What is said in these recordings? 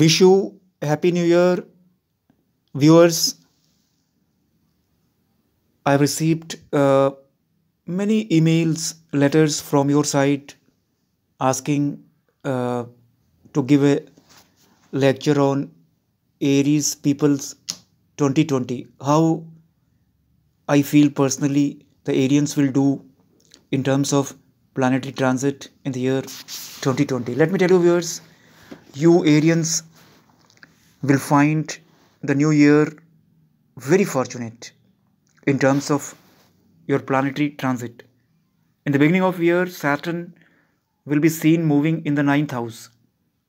wish you happy new year viewers i've received uh, many emails letters from your side asking uh, to give a lecture on aries people's 2020 how i feel personally the arians will do in terms of planetary transit in the year 2020 let me tell you viewers you Aryans will find the new year very fortunate in terms of your planetary transit. In the beginning of year, Saturn will be seen moving in the ninth house.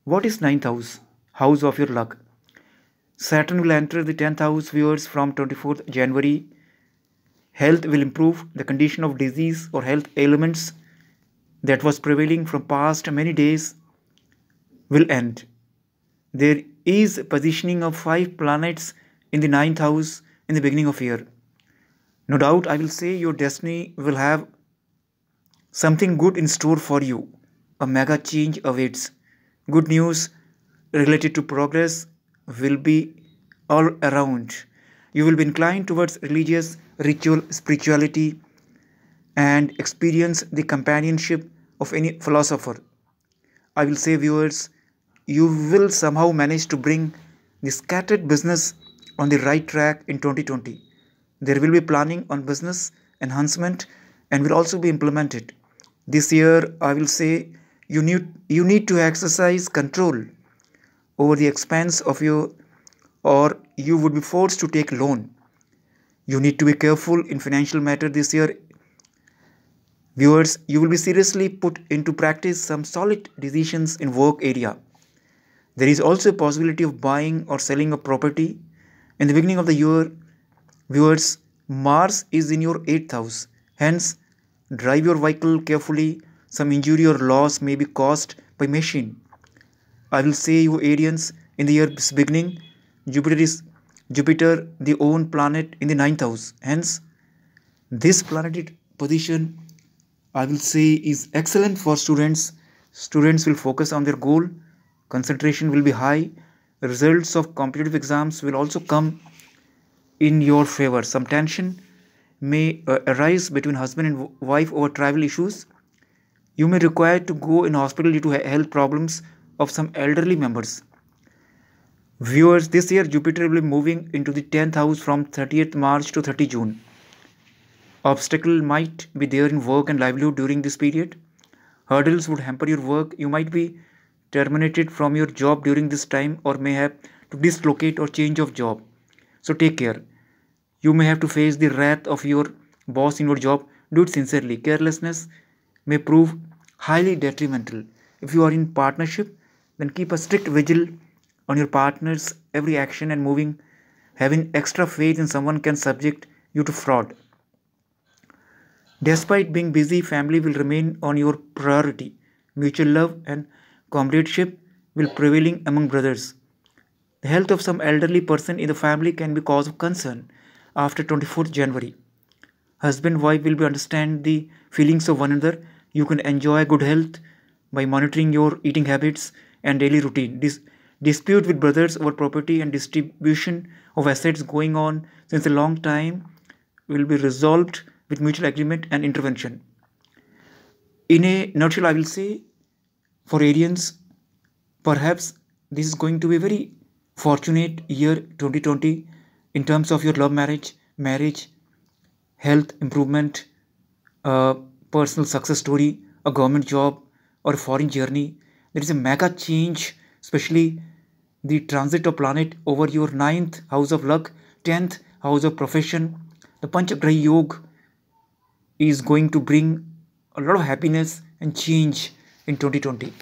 What is ninth house? House of your luck. Saturn will enter the 10th house viewers from 24th January. Health will improve the condition of disease or health ailments that was prevailing from past many days will end. There is positioning of five planets in the ninth house in the beginning of year. No doubt I will say your destiny will have something good in store for you. A mega change awaits. Good news related to progress will be all around. You will be inclined towards religious, ritual, spirituality, and experience the companionship of any philosopher. I will say, viewers, you will somehow manage to bring the scattered business on the right track in 2020. There will be planning on business enhancement and will also be implemented. This year, I will say you need, you need to exercise control over the expense of your or you would be forced to take loan. You need to be careful in financial matter this year. Viewers, you will be seriously put into practice some solid decisions in work area. There is also a possibility of buying or selling a property. In the beginning of the year, viewers, Mars is in your 8th house. Hence, drive your vehicle carefully. Some injury or loss may be caused by machine. I will say you Arians, in the year's beginning, Jupiter is Jupiter, the own planet in the ninth house. Hence, this planet position, I will say, is excellent for students. Students will focus on their goal concentration will be high results of competitive exams will also come in your favor some tension may uh, arise between husband and wife over travel issues you may require to go in hospital due to health problems of some elderly members viewers this year jupiter will be moving into the 10th house from 30th march to 30 june obstacle might be there in work and livelihood during this period hurdles would hamper your work you might be terminated from your job during this time or may have to dislocate or change of job. So take care. You may have to face the wrath of your boss in your job. Do it sincerely. Carelessness may prove highly detrimental. If you are in partnership, then keep a strict vigil on your partner's every action and moving. Having extra faith in someone can subject you to fraud. Despite being busy, family will remain on your priority. Mutual love and comradeship will prevailing among brothers. The health of some elderly person in the family can be cause of concern after 24th January. Husband wife will be understand the feelings of one another. You can enjoy good health by monitoring your eating habits and daily routine. This dispute with brothers over property and distribution of assets going on since a long time will be resolved with mutual agreement and intervention. In a nutshell, I will say for Arians, perhaps this is going to be a very fortunate year 2020 in terms of your love marriage, marriage, health improvement, uh, personal success story, a government job, or a foreign journey. There is a mega change, especially the transit of planet over your ninth house of luck, 10th house of profession. The Panchagrahi Yoga is going to bring a lot of happiness and change in 2020